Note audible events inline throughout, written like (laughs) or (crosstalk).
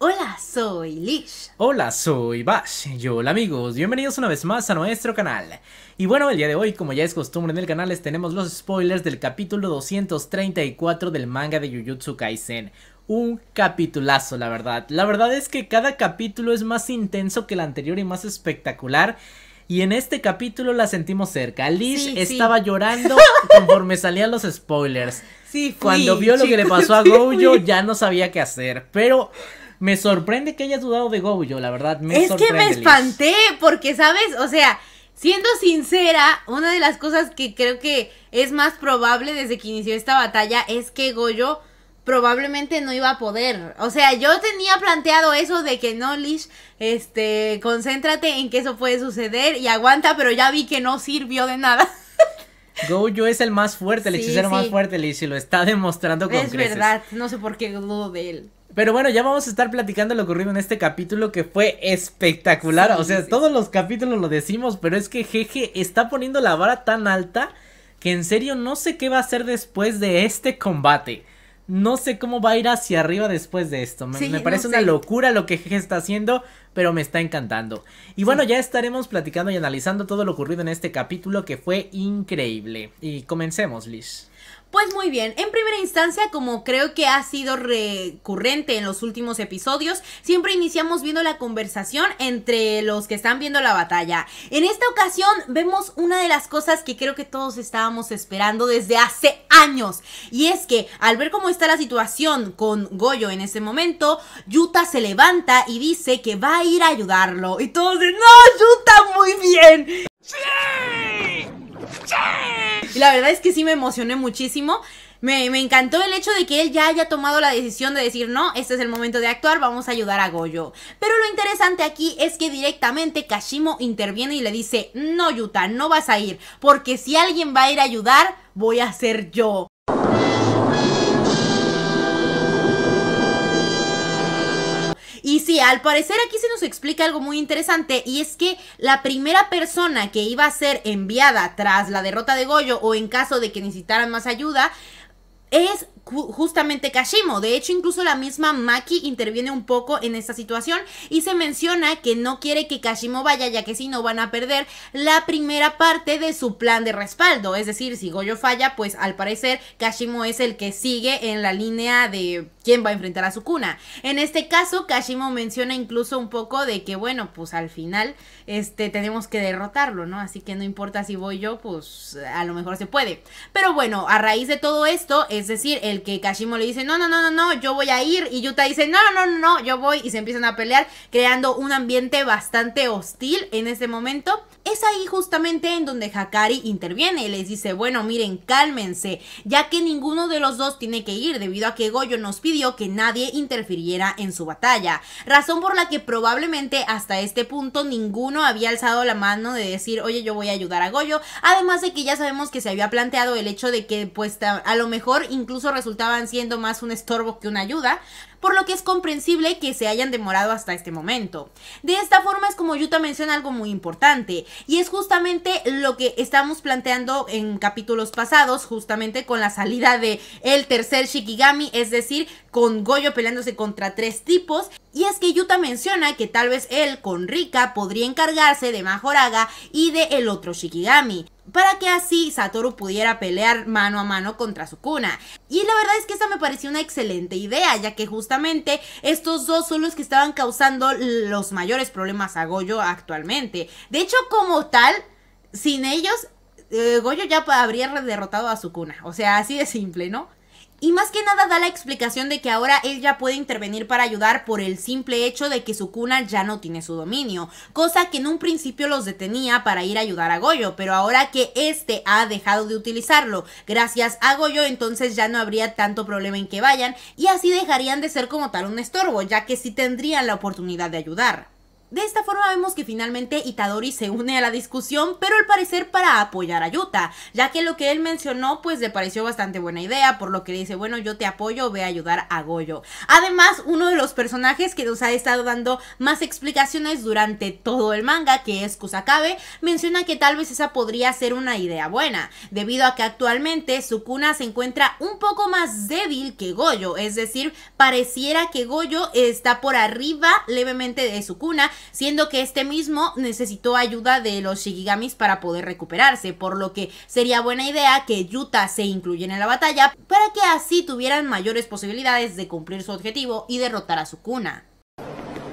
Hola, soy Lish. Hola, soy Bash. Yo, hola amigos, bienvenidos una vez más a nuestro canal. Y bueno, el día de hoy, como ya es costumbre en el canal, les tenemos los spoilers del capítulo 234 del manga de Jujutsu Kaisen. Un capitulazo, la verdad. La verdad es que cada capítulo es más intenso que el anterior y más espectacular. Y en este capítulo la sentimos cerca. Liz estaba llorando (laughs) conforme salían los spoilers. Sí, Cuando vio lo que le pasó a Gojo, ya no sabía qué hacer. Pero me sorprende que haya dudado de Gojo, la verdad. Me es que me espanté, porque, ¿sabes? O sea, siendo sincera, una de las cosas que creo que es más probable desde que inició esta batalla es que Gojo probablemente no iba a poder. O sea, yo tenía planteado eso de que no, Lish, este, concéntrate en que eso puede suceder y aguanta, pero ya vi que no sirvió de nada. (laughs) Gojo es el más fuerte, el hechicero más fuerte, Lish, y lo está demostrando con Es verdad, no sé por qué dudo de él. Pero bueno, ya vamos a estar platicando lo ocurrido en este capítulo que fue espectacular. o sea, todos los capítulos lo decimos, pero es que Jeje está poniendo la vara tan alta que en serio no sé qué va a hacer después de este combate no sé cómo va a ir hacia arriba después de esto. Me, parece una locura lo que (laughs) está haciendo, pero me está encantando. Y bueno, ya estaremos platicando y analizando todo lo ocurrido en este capítulo que fue increíble. Y comencemos, Liz. Pues muy bien, en primera instancia, como creo que ha sido recurrente en los últimos episodios, siempre iniciamos viendo la conversación entre los que están viendo la batalla. En esta ocasión vemos una de las cosas que creo que todos estábamos esperando desde hace años, y es que al ver cómo está la situación con Goyo en ese momento, Yuta se levanta y dice que va a ir a ayudarlo, y todos dicen, no, Yuta, muy bien, y la verdad es que sí me emocioné muchísimo. Me, me, encantó el hecho de que él ya haya tomado la decisión de decir, no, este es el momento de actuar, vamos a ayudar a Goyo. Pero lo interesante aquí es que directamente Kashimo interviene y le dice, no, Yuta, no vas a ir, porque si alguien va a ir a ayudar, voy a ser yo. Y sí, al parecer aquí se nos explica algo muy interesante y es que la primera persona que iba a ser enviada tras la derrota de Goyo o en caso de que necesitaran más ayuda es justamente Kashimo. De hecho, incluso la misma Maki interviene un poco en esta situación y se menciona que no quiere que Kashimo vaya, ya que si no van a perder la primera parte de su plan de respaldo. Es decir, si Goyo falla, pues al parecer Kashimo es el que sigue en la línea de quién va a enfrentar a su cuna. En este caso, Kashimo menciona incluso un poco de que, bueno, pues al final este, tenemos que derrotarlo, ¿no? Así que no importa si voy yo, pues a lo mejor se puede. Pero bueno, a raíz de todo esto, es decir, el que Kashimo le dice, no, no, no, no, no, yo voy a ir. Y Yuta dice, no, no, no, no, yo voy. Y se empiezan a pelear, creando un ambiente bastante hostil en este momento. Es ahí justamente en donde Hakari interviene y les dice, bueno, miren, cálmense, ya que ninguno de los dos tiene que ir debido a que Goyo nos pidió que nadie interfiriera en su batalla. Razón por la que probablemente hasta este punto ninguno había alzado la mano de decir, oye, yo voy a ayudar a Goyo. Además de que ya sabemos que se había planteado el hecho de que pues a lo mejor incluso resultó resultaban siendo más un estorbo que una ayuda, por lo que es comprensible que se hayan demorado hasta este momento. De esta forma es como Yuta menciona algo muy importante, y es justamente lo que estamos planteando en capítulos pasados, justamente con la salida de el tercer Shikigami, es decir, con Goyo peleándose contra tres tipos, y es que Yuta menciona que tal vez él con Rika podría encargarse de Majoraga y de el otro Shikigami para que así Satoru pudiera pelear mano a mano contra Sukuna. Y la verdad es que esa me pareció una excelente idea, ya que justamente estos dos son los que estaban causando los mayores problemas a Goyo actualmente. De hecho, como tal, sin ellos, eh, Goyo ya habría derrotado a Sukuna. O sea, así de simple, ¿no? Y más que nada da la explicación de que ahora él ya puede intervenir para ayudar por el simple hecho de que su cuna ya no tiene su dominio, cosa que en un principio los detenía para ir a ayudar a Goyo, pero ahora que este ha dejado de utilizarlo gracias a Goyo, entonces ya no habría tanto problema en que vayan y así dejarían de ser como tal un estorbo, ya que sí tendrían la oportunidad de ayudar. De esta forma vemos que finalmente Itadori se une a la discusión, pero al parecer para apoyar a Yuta, ya que lo que él mencionó pues le pareció bastante buena idea, por lo que le dice, bueno, yo te apoyo, voy a ayudar a Goyo. Además, uno de los personajes que nos ha estado dando más explicaciones durante todo el manga, que es Kusakabe, menciona que tal vez esa podría ser una idea buena, debido a que actualmente Sukuna se encuentra un poco más débil que Goyo, es decir, pareciera que Goyo está por arriba levemente de Sukuna, siendo que este mismo necesitó ayuda de los Shigigamis para poder recuperarse, por lo que sería buena idea que Yuta se incluyera en la batalla para que así tuvieran mayores posibilidades de cumplir su objetivo y derrotar a Sukuna.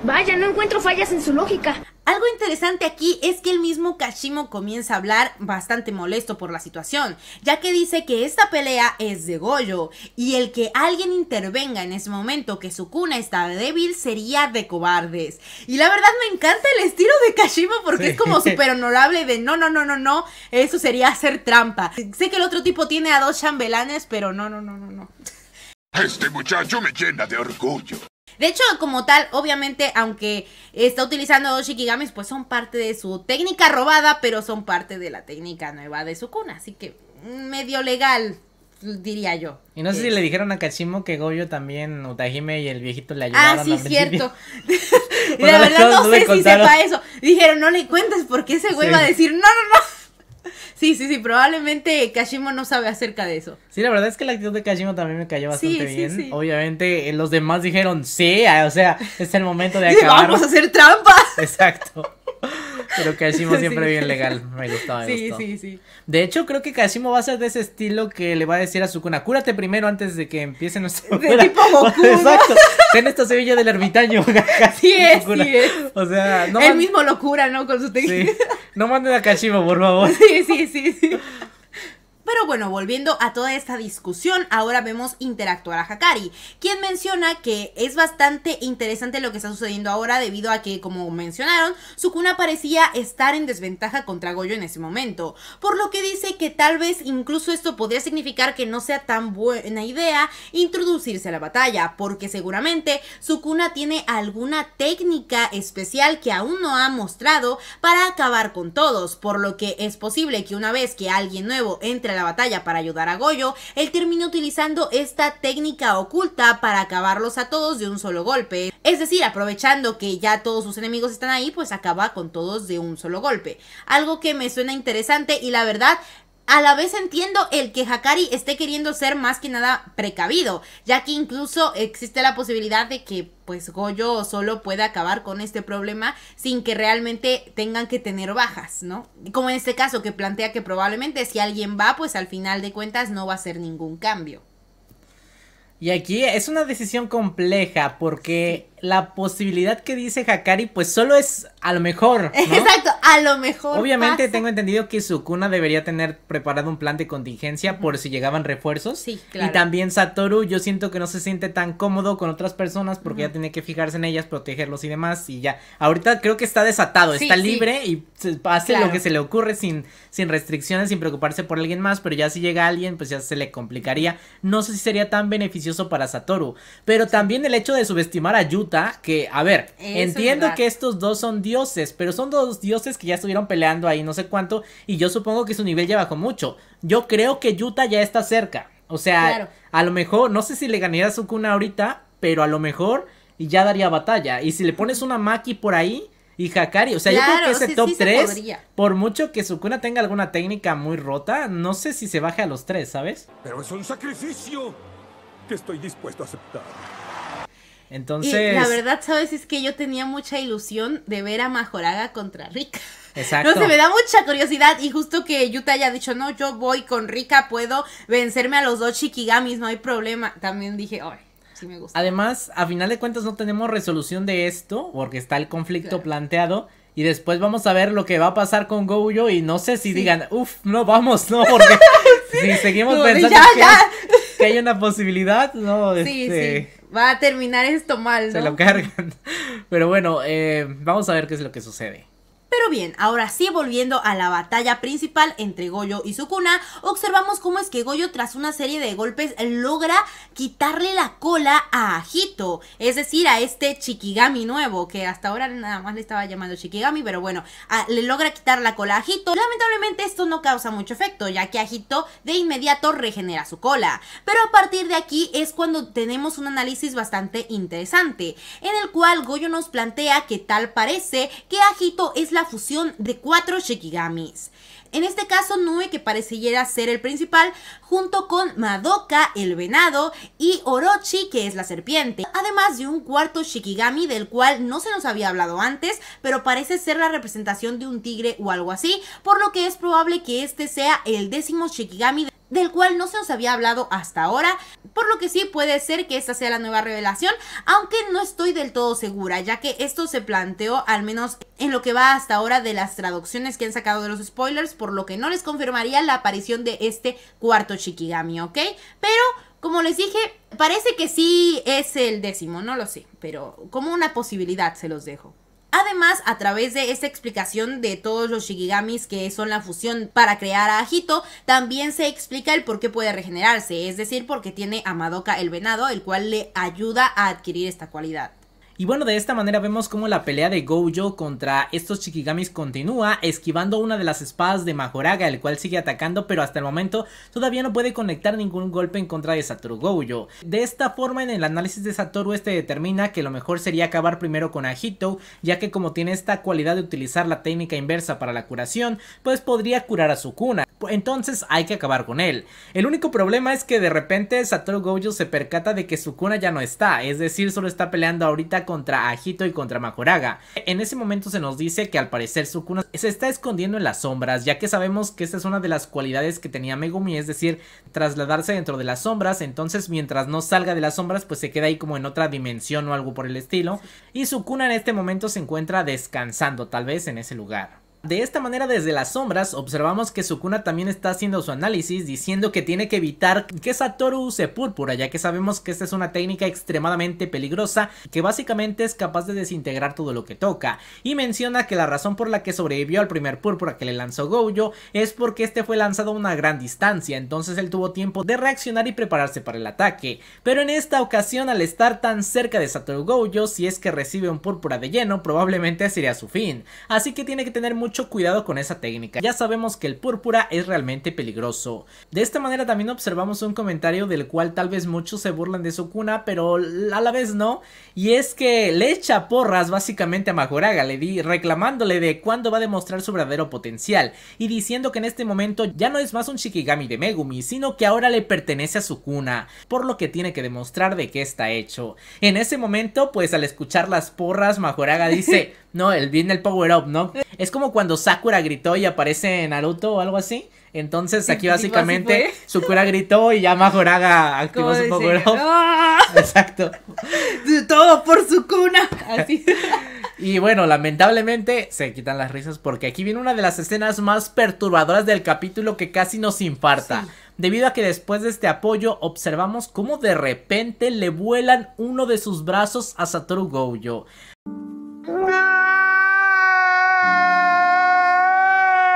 Vaya, no encuentro fallas en su lógica. Algo interesante aquí es que el mismo Kashimo comienza a hablar bastante molesto por la situación, ya que dice que esta pelea es de Goyo y el que alguien intervenga en ese momento que su cuna está débil sería de cobardes. Y la verdad me encanta el estilo de Kashimo porque es como (laughs) súper honorable de no, no, no, no, no, eso sería hacer trampa. Sé que el otro tipo tiene a dos chambelanes, pero no, no, no, no, no. Este muchacho me llena de orgullo. De hecho, como tal, obviamente, aunque está utilizando dos Shikigamis, pues son parte de su técnica robada, pero son parte de la técnica nueva de su cuna. Así que mm, medio legal, diría yo. Y no sé si le eh, dijeron a Kachimo que Goyo también, Utahime y el viejito le ah, ayudaron. Ah, sí, cierto. la (laughs) (laughs) verdad no, sé si sepa eso. Dijeron, no le cuentes porque ese güey va a decir, no, no, no. (laughs) Sí, sí, sí, probablemente Kashimo no sabe acerca de eso. Sí, la verdad es que la actitud de Kashimo también me cayó bastante bien. Obviamente, eh, los demás dijeron, sí, ah, o sea, es el momento de (laughs) acabar. ¡Vamos a hacer trampas! (laughs) Exacto. Pero Kashimo siempre bien legal, me gustaba. eso. sí, sí, sí. De hecho, creo que Kashimo va a ser de ese estilo que le va a decir a Sukuna, cúrate primero antes de que empiece nuestro... De tipo Goku, (laughs) Exacto. Ten esta semilla del ermitaño. (laughs) sí es, sí O sea, no... Él man... mismo locura, ¿no? Con su técnica. Sí. No manden a Kashimo, por favor. (laughs) sí, sí, sí. sí bueno, volviendo a toda esta discusión, ahora vemos interactuar a Hakari, quien menciona que es bastante interesante lo que está sucediendo ahora debido a que, como mencionaron, Sukuna parecía estar en desventaja contra Goyo en ese momento, por lo que dice que tal vez incluso esto podría significar que no sea tan buena idea introducirse a la batalla, porque seguramente Sukuna tiene alguna técnica especial que aún no ha mostrado para acabar con todos, por lo que es posible que una vez que alguien nuevo entre a la batalla, para ayudar a Goyo, él termina utilizando esta técnica oculta para acabarlos a todos de un solo golpe. Es decir, aprovechando que ya todos sus enemigos están ahí, pues acaba con todos de un solo golpe. Algo que me suena interesante y la verdad a la vez entiendo el que Hakari esté queriendo ser más que nada precavido, ya que incluso existe la posibilidad de que pues Goyo solo pueda acabar con este problema sin que realmente tengan que tener bajas, ¿no? Como en este caso que plantea que probablemente si alguien va, pues al final de cuentas no va a ser ningún cambio. Y aquí es una decisión compleja porque la posibilidad que dice Hakari, pues solo es a lo mejor. (laughs) Exacto, a lo mejor. Obviamente tengo entendido que Sukuna debería tener preparado un plan de contingencia por si llegaban refuerzos. Y también Satoru, yo siento que no se siente tan cómodo con otras personas porque ya tiene que fijarse en ellas, protegerlos y demás. Y ya, ahorita creo que está desatado, está libre y hace lo que se le ocurre sin, sin restricciones, sin preocuparse por alguien más. Pero ya si llega alguien, pues ya se le complicaría. No sé si sería tan beneficioso para Satoru. Pero también el hecho de subestimar a Yuta que, a ver, entiendo que estos dos son dioses, pero son dos dioses que ya estuvieron peleando ahí no sé cuánto, y yo supongo que su nivel ya bajó mucho. Yo creo que Yuta ya está cerca. O sea, a lo mejor, no sé si le ganaría a Sukuna ahorita, pero a lo mejor ya daría batalla. Y si le pones una Maki por ahí, y Hakari. O sea, yo creo que ese top 3, por mucho que Sukuna tenga alguna técnica muy rota, no sé si se baje a los 3, ¿sabes? Pero es un sacrificio que estoy dispuesto a aceptar. Entonces. la verdad, ¿sabes? Es que yo tenía mucha ilusión de ver a Majoraga contra Rika. Exacto. (laughs) No se me da mucha curiosidad y justo que Yuta haya dicho, no, yo voy con Rika, puedo vencerme a los dos Shikigamis, no hay problema. También dije, ay, sí me gusta. Además, a final de cuentas no tenemos resolución de esto, porque está el conflicto planteado. Y después vamos a ver lo que va a pasar con Goyo. y no sé si digan, uff, no vamos, no, porque (laughs) si seguimos pensando Que, hay una posibilidad, no, sí, este, Sí Va a terminar esto mal, ¿no? Se lo cargan. (laughs) Pero bueno, eh, vamos a ver qué es lo que sucede. Pero bien, ahora sí volviendo a la batalla principal entre Goyo y Sukuna, observamos cómo es que Goyo tras una serie de golpes logra quitarle la cola a Ajito, es decir, a este Chikigami nuevo, que hasta ahora nada más le estaba llamando Chikigami. pero bueno, le logra quitar la cola a Ajito. Lamentablemente esto no causa mucho efecto, ya que Ajito de inmediato regenera su cola. Pero a partir de aquí es cuando tenemos un análisis bastante interesante, en el cual Goyo nos plantea que tal parece que Ajito es la fusión de cuatro Shikigamis. En este caso, Nue, que pareciera ser el principal, junto con Madoka, el venado, y Orochi, que es la serpiente. Además de un cuarto Shikigami, del cual no se nos había hablado antes, pero parece ser la representación de un tigre o algo así, por lo que es probable que este sea el décimo Shikigami. De del cual no se nos había hablado hasta ahora, por lo que sí puede ser que esta sea la nueva revelación, aunque no estoy del todo segura, ya que esto se planteó al menos en lo que va hasta ahora de las traducciones que han sacado de los spoilers, por lo que no les confirmaría la aparición de este cuarto Shikigami, ¿ok? Pero, como les dije, parece que sí es el décimo, no lo sé, pero como una posibilidad se los dejo. Además, a través de esta explicación de todos los Shigigamis que son la fusión para crear a Ajito, también se explica el por qué puede regenerarse, es decir, porque tiene a Madoka el venado, el cual le ayuda a adquirir esta cualidad. Y bueno, de esta manera vemos como la pelea de Gojo contra estos Shikigamis continúa, esquivando una de las espadas de Majoraga, el cual sigue atacando, pero hasta el momento todavía no puede conectar ningún golpe en contra de Satoru Gojo. De esta forma, en el análisis de Satoru este determina que lo mejor sería acabar primero con Ajito, ya que como tiene esta cualidad de utilizar la técnica inversa para la curación, pues podría curar a su cuna entonces hay que acabar con él. El único problema es que de repente Satoru Gojo se percata de que Sukuna ya no está, es decir, solo está peleando ahorita contra Ajito y contra Makoraga. En ese momento se nos dice que al parecer Sukuna se está escondiendo en las sombras, ya que sabemos que esa es una de las cualidades que tenía Megumi, es decir, trasladarse dentro de las sombras, entonces mientras no salga de las sombras pues se queda ahí como en otra dimensión o algo por el estilo. Y Sukuna en este momento se encuentra descansando tal vez en ese lugar. De esta manera desde las sombras observamos que Sukuna también está haciendo su análisis diciendo que tiene que evitar que Satoru use púrpura ya que sabemos que esta es una técnica extremadamente peligrosa que básicamente es capaz de desintegrar todo lo que toca y menciona que la razón por la que sobrevivió al primer púrpura que le lanzó Gojo es porque este fue lanzado a una gran distancia entonces él tuvo tiempo de reaccionar y prepararse para el ataque pero en esta ocasión al estar tan cerca de Satoru Gojo si es que recibe un púrpura de lleno probablemente sería su fin así que tiene que tener mucho cuidado con esa técnica, ya sabemos que el púrpura es realmente peligroso. De esta manera también observamos un comentario del cual tal vez muchos se burlan de su cuna pero a la vez no, y es que le echa porras básicamente a Majoraga, le di reclamándole de cuándo va a demostrar su verdadero potencial, y diciendo que en este momento ya no es más un Shikigami de Megumi, sino que ahora le pertenece a su cuna, por lo que tiene que demostrar de qué está hecho. En ese momento, pues al escuchar las porras, Majoraga dice... (laughs) No, el, viene el power up, ¿no? Es como cuando Sakura gritó y aparece Naruto o algo así. Entonces aquí (laughs) básicamente (laughs) Sakura gritó y ya Majoraga activó su power up. Ah". (laughs) Exacto. Todo por su cuna. Así. Y bueno, lamentablemente se quitan las risas porque aquí viene una de las escenas más perturbadoras del capítulo que casi nos infarta. Debido a que después de este apoyo observamos cómo de repente le vuelan uno de sus brazos a Satoru Gojo.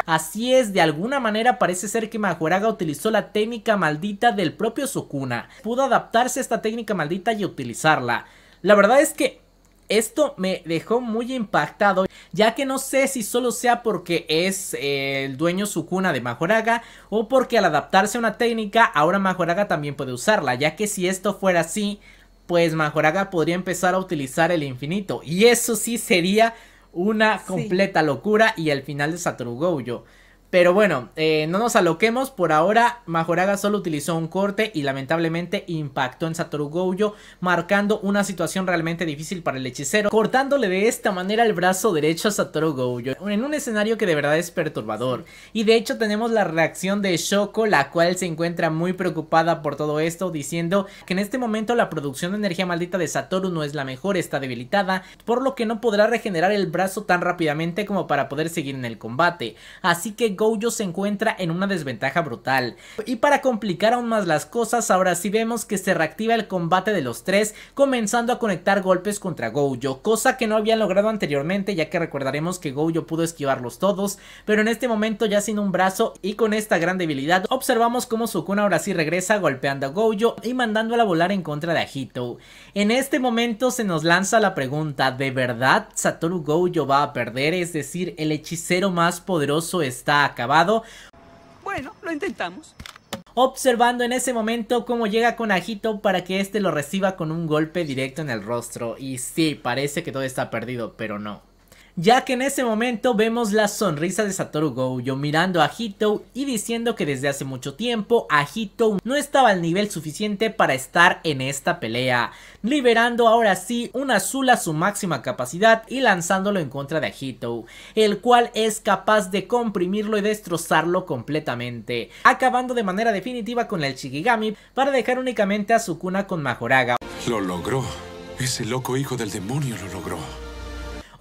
Así es, de alguna manera parece ser que Majoraga utilizó la técnica maldita del propio Sukuna. Pudo adaptarse a esta técnica maldita y utilizarla. La verdad es que esto me dejó muy impactado, ya que no sé si solo sea porque es eh, el dueño Sukuna de Majoraga o porque al adaptarse a una técnica ahora Majoraga también puede usarla, ya que si esto fuera así, pues Majoraga podría empezar a utilizar el infinito y eso sí sería una completa locura y el final de Satoru pero bueno, eh, no nos aloquemos. Por ahora, Majoraga solo utilizó un corte y lamentablemente impactó en Satoru Gojo, marcando una situación realmente difícil para el hechicero, cortándole de esta manera el brazo derecho a Satoru Gojo, en un escenario que de verdad es perturbador. Y de hecho tenemos la reacción de Shoko, la cual se encuentra muy preocupada por todo esto, diciendo que en este momento la producción de energía maldita de Satoru no es la mejor, está debilitada, por lo que no podrá regenerar el brazo tan rápidamente como para poder seguir en el combate. Así que Gojo se encuentra en una desventaja brutal. Y para complicar aún más las cosas, ahora sí vemos que se reactiva el combate de los tres, comenzando a conectar golpes contra Gojo, cosa que no habían logrado anteriormente, ya que recordaremos que Gojo pudo esquivarlos todos, pero en este momento ya sin un brazo y con esta gran debilidad, observamos cómo Sukuna ahora sí regresa golpeando a Gojo y mandándola a volar en contra de Ajito. En este momento se nos lanza la pregunta, ¿de verdad Satoru Gojo va a perder? Es decir, el hechicero más poderoso está acabado. Bueno, lo intentamos observando en ese momento cómo llega con Ajito para que este lo reciba con un golpe directo en el rostro. Y sí, parece que todo está perdido, pero no ya que en ese momento vemos la sonrisa de Satoru Gojo mirando a Hito y diciendo que desde hace mucho tiempo a no estaba al nivel suficiente para estar en esta pelea, liberando ahora sí un azul a su máxima capacidad y lanzándolo en contra de Hito. el cual es capaz de comprimirlo y destrozarlo completamente, acabando de manera definitiva con el Shigigami para dejar únicamente a Sukuna con Majoraga. Lo logró. Ese loco hijo del demonio lo logró.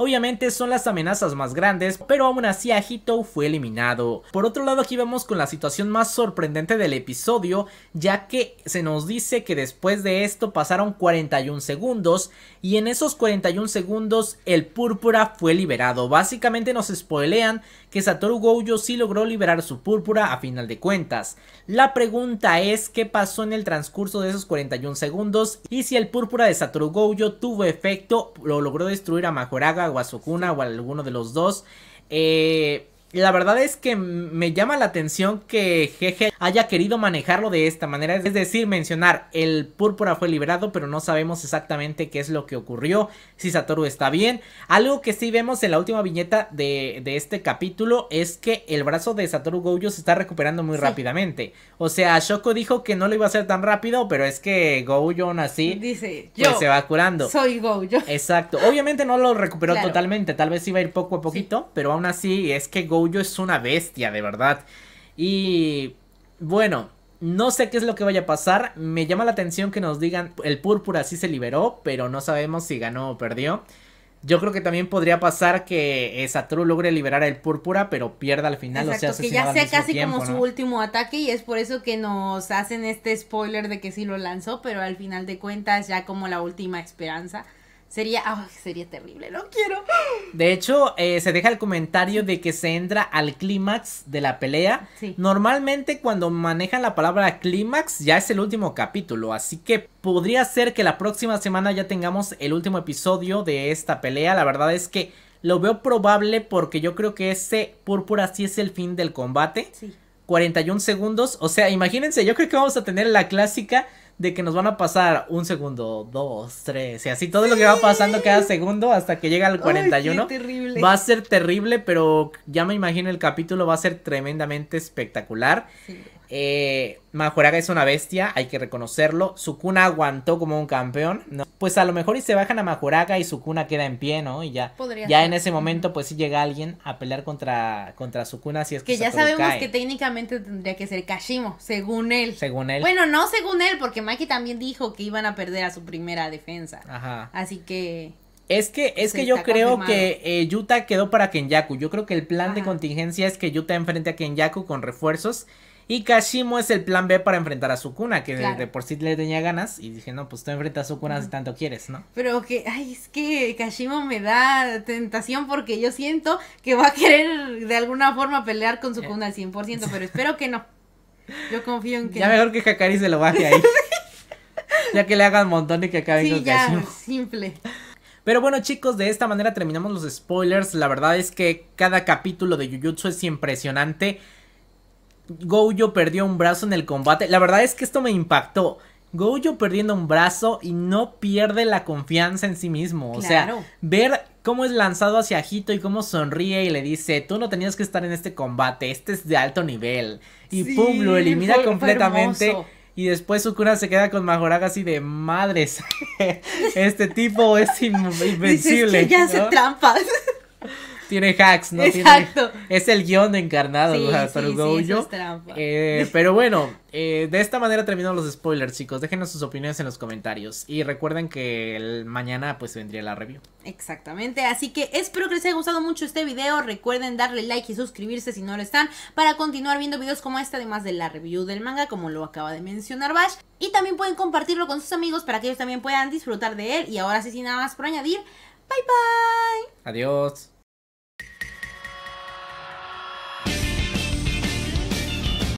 Obviamente son las amenazas más grandes, pero aún así Hito fue eliminado. Por otro lado aquí vemos con la situación más sorprendente del episodio, ya que se nos dice que después de esto pasaron 41 segundos y en esos 41 segundos el púrpura fue liberado. Básicamente nos spoilean que Satoru Gojo sí logró liberar su púrpura a final de cuentas. La pregunta es qué pasó en el transcurso de esos 41 segundos y si el púrpura de Satoru Gojo tuvo efecto, lo logró destruir a Majoraga o a Sukuna o a alguno de los dos. Eh, la verdad es que me llama la atención que Jeje haya querido manejarlo de esta manera, es decir, mencionar el púrpura fue liberado, pero no sabemos exactamente qué es lo que ocurrió, si Satoru está bien. Algo que sí vemos en la última viñeta de, este capítulo es que el brazo de Satoru Gojo se está recuperando muy rápidamente. O sea, Shoko dijo que no lo iba a hacer tan rápido, pero es que Gojo aún así Dice, pues, yo se va curando. Soy Gojo. Exacto, obviamente no lo recuperó totalmente, tal vez iba a ir poco a poquito, pero aún así es que Gojo Gojo es una bestia, de verdad. Y bueno, no sé qué es lo que vaya a pasar. Me llama la atención que nos digan el púrpura sí se liberó, pero no sabemos si ganó o perdió. Yo creo que también podría pasar que eh, Satoru logre liberar el púrpura, pero pierda al final. o sea, que ya sea casi como su último ataque y es por eso que nos hacen este spoiler de que sí lo lanzó, pero al final de cuentas ya como la última esperanza. Sería, sería terrible, no quiero. De hecho, eh, se deja el comentario de que se entra al clímax de la pelea. Normalmente cuando manejan la palabra clímax ya es el último capítulo, así que podría ser que la próxima semana ya tengamos el último episodio de esta pelea. La verdad es que lo veo probable porque yo creo que ese púrpura sí es el fin del combate. Sí. 41 segundos, o sea, imagínense, yo creo que vamos a tener la clásica de que nos van a pasar un segundo, dos, tres, y así todo lo que va pasando cada segundo hasta que llega al 41. y uno Va a ser terrible, pero ya me imagino el capítulo va a ser tremendamente espectacular. Eh, Majoraga es una bestia, hay que reconocerlo. Sukuna aguantó como un campeón. ¿no? Pues a lo mejor y se bajan a Majoraga y Sukuna queda en pie, ¿no? Y ya, ya en ese momento, pues si llega alguien a pelear contra, contra Sukuna, si es que. Que ya sabemos que técnicamente tendría que ser Kashimo, según él. Según él. Bueno, no según él, porque Maki también dijo que iban a perder a su primera defensa. Ajá. Así que. Es que, es que yo creo que eh, Yuta quedó para Kenyaku. Yo creo que el plan de contingencia es que Yuta enfrente a Kenyaku con refuerzos y Kashimo es el plan B para enfrentar a Sukuna, que de, por sí le tenía ganas. Y dije, no, pues tú enfrentas a Sukuna cuna si tanto quieres, ¿no? Pero que, ay, es que Kashimo me da tentación porque yo siento que va a querer de alguna forma pelear con Sukuna al 100%, eh. pero espero que no. Yo confío en que. Ya mejor que Hakari se lo baje ahí. (laughs) ya que le hagan un montón de que acaben sí, ya, simple. Pero bueno chicos, de esta manera terminamos los spoilers. La verdad es que cada capítulo de Jujutsu es impresionante. Gojo perdió un brazo en el combate. La verdad es que esto me impactó. Gojo perdiendo un brazo y no pierde la confianza en sí mismo. O sea, ver cómo es lanzado hacia Hito y cómo sonríe y le dice, tú no tenías que estar en este combate, este es de alto nivel. Y pum, lo elimina completamente. y después Sukuna se queda con Majoraga así de madres. (laughs) este tipo es invencible. (laughs) Dices que ya se trampas tiene hacks, ¿no? Exacto. es el guión encarnado, o sí, sí, eh, (laughs) pero bueno, eh, de esta manera terminan los spoilers, chicos. Déjenos sus opiniones en los comentarios. Y recuerden que mañana pues vendría la review. Exactamente. Así que espero que les haya gustado mucho este video. Recuerden darle like y suscribirse si no lo están. Para continuar viendo videos como este, además de la review del manga, como lo acaba de mencionar Bash. Y también pueden compartirlo con sus amigos para que ellos también puedan disfrutar de él. Y ahora sí, sin nada más por añadir. Bye bye. Adiós.